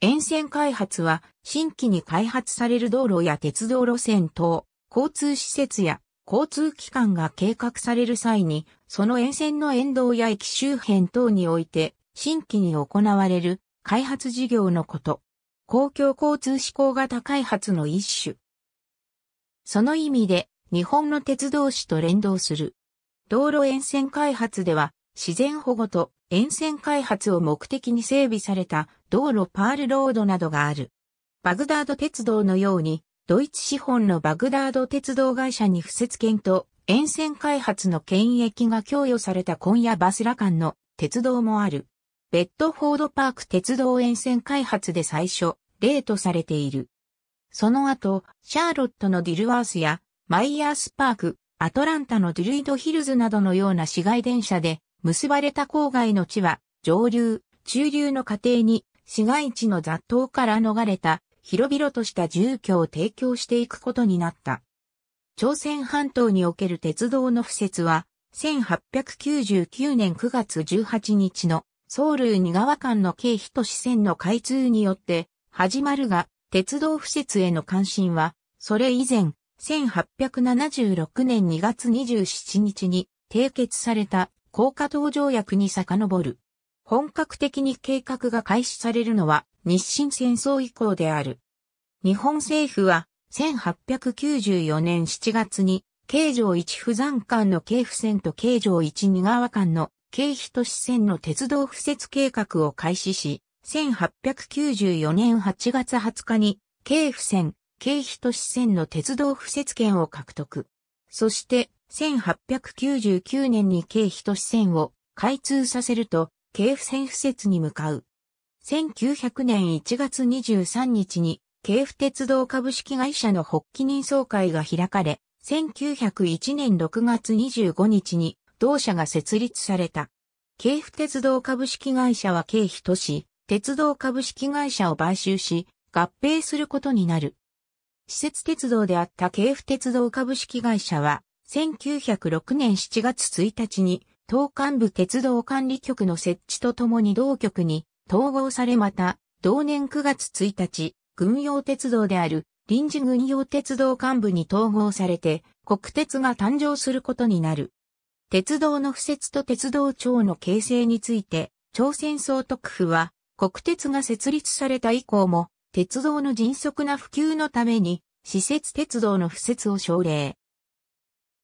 沿線開発は新規に開発される道路や鉄道路線等、交通施設や交通機関が計画される際に、その沿線の沿道や駅周辺等において、新規に行われる開発事業のこと。公共交通志向型開発の一種。その意味で、日本の鉄道史と連動する。道路沿線開発では、自然保護と沿線開発を目的に整備された道路パールロードなどがある。バグダード鉄道のように、ドイツ資本のバグダード鉄道会社に付設権と沿線開発の権益が供与された今夜バスラ間の鉄道もある。ベッドフォードパーク鉄道沿線開発で最初、例とされている。その後、シャーロットのディルワースや、マイヤースパーク、アトランタのデュルイドヒルズなどのような市街電車で、結ばれた郊外の地は、上流、中流の過程に、市街地の雑踏から逃れた、広々とした住居を提供していくことになった。朝鮮半島における鉄道の敷設は、1899年9月18日のソウル二川間の経費都市線の開通によって始まるが、鉄道敷設への関心は、それ以前、1876年2月27日に締結された高架島条約に遡る。本格的に計画が開始されるのは日清戦争以降である。日本政府は1894年7月に、京城一不山間の京府線と京城一二川間の京非都市線の鉄道敷設計画を開始し、1894年8月20日に、京府線、京非都市線の鉄道敷設権を獲得。そして、1899年に京日都市線を開通させると、京府線敷設に向かう。1900年1月23日に、京府鉄道株式会社の発起人総会が開かれ、1901年6月25日に同社が設立された。京府鉄道株式会社は京都市、鉄道株式会社を買収し、合併することになる。施設鉄道であった京府鉄道株式会社は、1906年7月1日に、東幹部鉄道管理局の設置とともに同局に統合されまた、同年9月1日、軍用鉄道である臨時軍用鉄道幹部に統合されて、国鉄が誕生することになる。鉄道の敷設と鉄道庁の形成について、朝鮮総督府は、国鉄が設立された以降も、鉄道の迅速な普及のために、施設鉄道の敷設を奨励。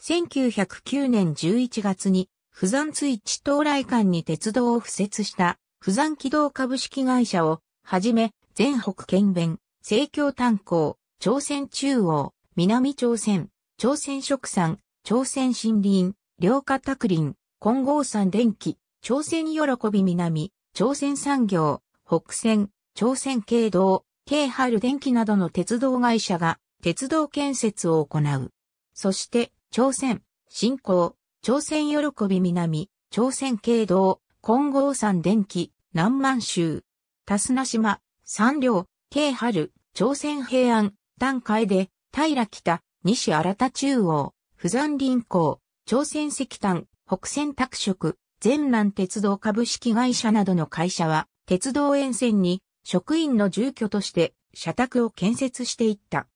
1909年11月に、富山追知到来館に鉄道を付設した、富山軌道株式会社を、はじめ、全北県弁、西京炭鉱、朝鮮中央、南朝鮮、朝鮮食産、朝鮮森林、両家拓林、金剛山電気、朝鮮喜び南、朝鮮産業、北線、朝鮮経道、京春電気などの鉄道会社が鉄道建設を行う。そして、朝鮮、新興、朝鮮喜び南、朝鮮経道、金剛山電気、南満州、タスナ島、三両、京春、朝鮮平安、丹海で、平北、西新田中央、富山林港、朝鮮石炭、北線拓殖、全南鉄道株式会社などの会社は、鉄道沿線に職員の住居として社宅を建設していった。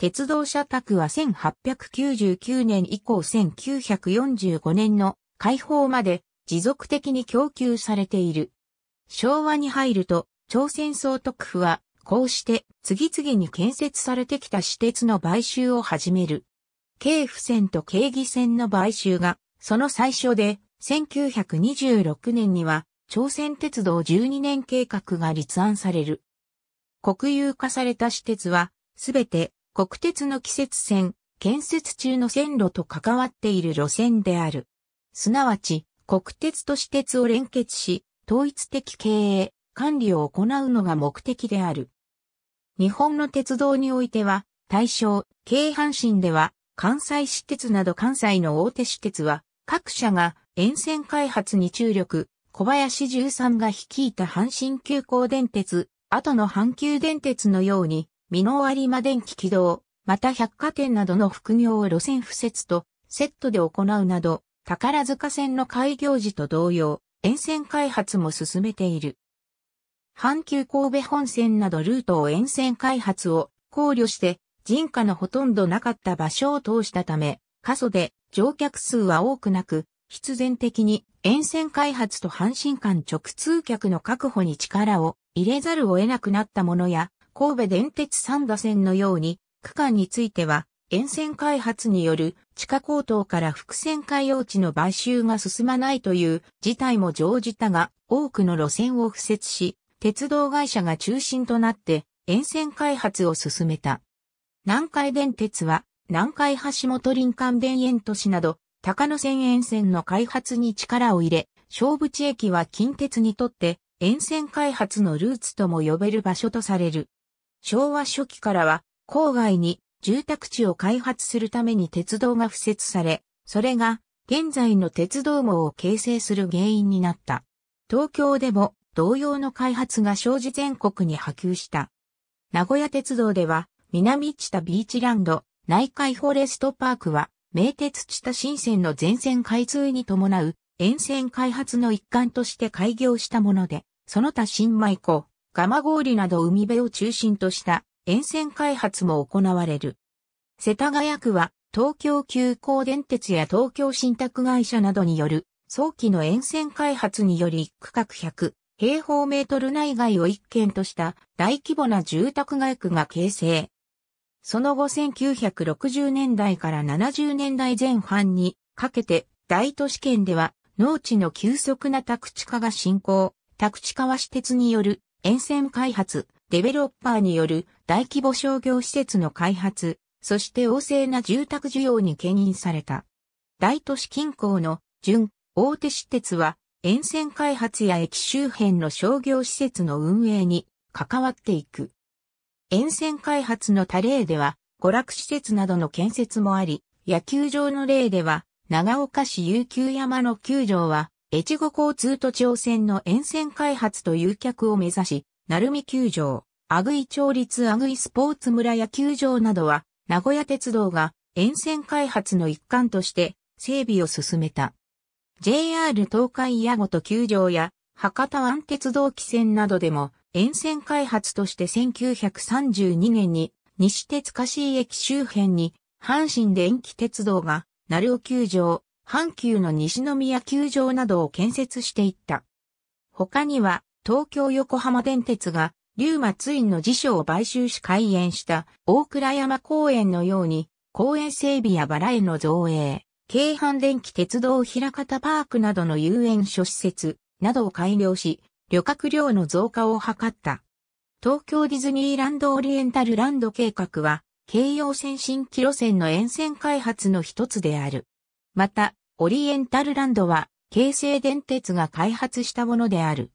鉄道社宅は1899年以降1945年の開放まで持続的に供給されている。昭和に入ると、朝鮮総督府は、こうして次々に建設されてきた私鉄の買収を始める。京府線と京義線の買収が、その最初で、1926年には、朝鮮鉄道12年計画が立案される。国有化された私鉄は、すべて国鉄の季節線、建設中の線路と関わっている路線である。すなわち、国鉄と私鉄を連結し、統一的経営、管理を行うのが目的である。日本の鉄道においては、大正、京阪神では、関西私鉄など関西の大手私鉄は、各社が沿線開発に注力、小林十三が率いた阪神急行電鉄、後の阪急電鉄のように、美濃有馬電気軌道、また百貨店などの副業を路線敷設とセットで行うなど、宝塚線の開業時と同様、沿線開発も進めている。阪急神戸本線などルートを沿線開発を考慮して、人家のほとんどなかった場所を通したため、過疎で乗客数は多くなく、必然的に沿線開発と阪神間直通客の確保に力を入れざるを得なくなったものや、神戸電鉄三田線のように、区間については、沿線開発による地下高騰から伏線海用地の買収が進まないという事態も乗じたが、多くの路線を敷設し、鉄道会社が中心となって沿線開発を進めた。南海電鉄は、南海橋本林間田園都市など、高野線沿線の開発に力を入れ、小淵駅は近鉄にとって沿線開発のルーツとも呼べる場所とされる。昭和初期からは、郊外に住宅地を開発するために鉄道が付設され、それが現在の鉄道網を形成する原因になった。東京でも同様の開発が生じ全国に波及した。名古屋鉄道では、南地田ビーチランド、内海フォレストパークは、名鉄地田新線の全線開通に伴う沿線開発の一環として開業したもので、その他新米港、蒲郡など海辺を中心とした沿線開発も行われる。世田谷区は東京急行電鉄や東京信託会社などによる早期の沿線開発により区画100平方メートル内外を一軒とした大規模な住宅街区が形成。その後1960年代から70年代前半にかけて大都市圏では農地の急速な宅地化が進行、宅地化は私鉄による沿線開発、デベロッパーによる大規模商業施設の開発、そして旺盛な住宅需要に牽引された。大都市近郊の準大手私鉄は沿線開発や駅周辺の商業施設の運営に関わっていく。沿線開発の他例では娯楽施設などの建設もあり、野球場の例では長岡市有球山の球場は越後交通都庁線の沿線開発と誘客を目指し、鳴海球場、阿久井町立阿久井スポーツ村野球場などは、名古屋鉄道が沿線開発の一環として整備を進めた。JR 東海矢ごと球場や博多湾鉄道汽船などでも沿線開発として1932年に西鉄貸市駅周辺に阪神電気鉄道が鳴尾球場、阪急の西宮球場などを建設していった。他には、東京横浜電鉄が、龍馬ツインの辞書を買収し開園した大倉山公園のように、公園整備やバラ園の造営、京阪電気鉄道平方パークなどの遊園諸施設などを改良し、旅客量の増加を図った。東京ディズニーランドオリエンタルランド計画は、京葉線新規路線の沿線開発の一つである。また、オリエンタルランドは、京成電鉄が開発したものである。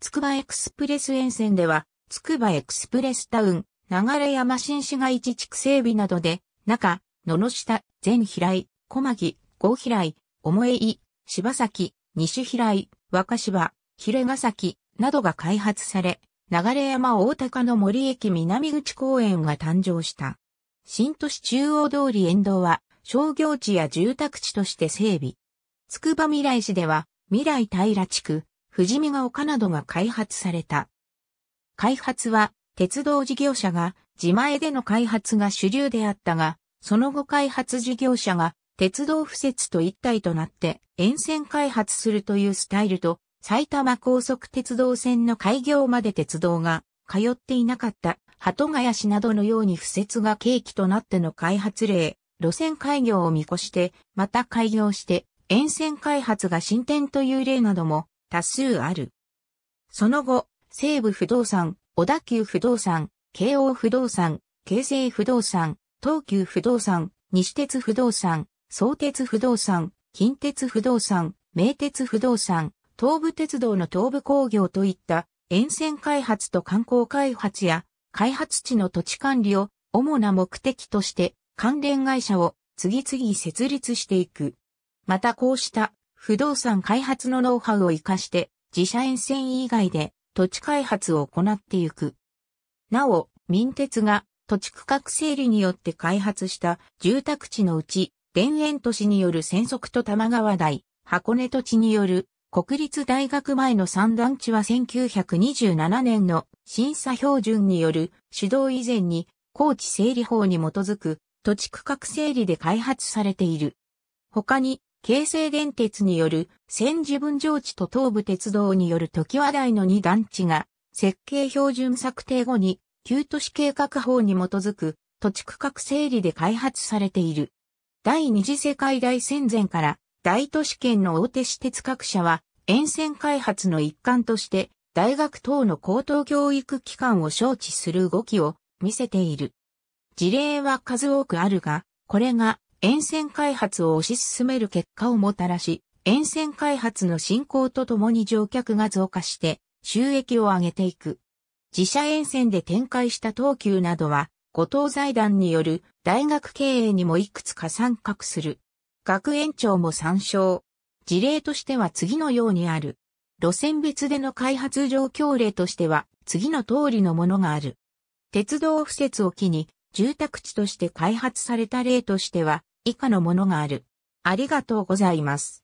つくばエクスプレス沿線では、つくばエクスプレスタウン、流山新市街地地区整備などで、中、野の下、全平井、小牧、五平井、重井、柴崎、西平井、若柴、平ヶ崎などが開発され、流山大高の森駅南口公園が誕生した。新都市中央通り沿道は、商業地や住宅地として整備。つくば未来市では、未来平地区、富士見が丘などが開発された。開発は、鉄道事業者が、自前での開発が主流であったが、その後開発事業者が、鉄道敷設と一体となって、沿線開発するというスタイルと、埼玉高速鉄道線の開業まで鉄道が、通っていなかった、鳩ヶ谷市などのように敷設が契機となっての開発例、路線開業を見越して、また開業して、沿線開発が進展という例なども多数ある。その後、西武不動産、小田急不動産、京王不動産、京成不動産、東急不動産、西鉄不動産、相鉄不動産、近鉄不動産、名鉄不動産、東武鉄道の東武工業といった沿線開発と観光開発や開発地の土地管理を主な目的として関連会社を次々設立していく。またこうした不動産開発のノウハウを活かして自社沿線以外で土地開発を行っていく。なお、民鉄が土地区画整理によって開発した住宅地のうち、田園都市による戦足と玉川台、箱根土地による国立大学前の三段地は1927年の審査標準による指導以前に高地整理法に基づく土地区画整理で開発されている。他に、京成電鉄による千字分上地と東武鉄道による時話台の2団地が、設計標準策定後に、旧都市計画法に基づく土地区画整理で開発されている。第二次世界大戦前から大都市圏の大手私鉄各社は沿線開発の一環として大学等の高等教育機関を招致する動きを見せている。事例は数多くあるが、これが沿線開発を推し進める結果をもたらし、沿線開発の進行とともに乗客が増加して収益を上げていく。自社沿線で展開した東急などは、後藤財団による大学経営にもいくつか参画する。学園長も参照。事例としては次のようにある。路線別での開発状況例としては次の通りのものがある。鉄道敷設を機に住宅地として開発された例としては以下のものがある。ありがとうございます。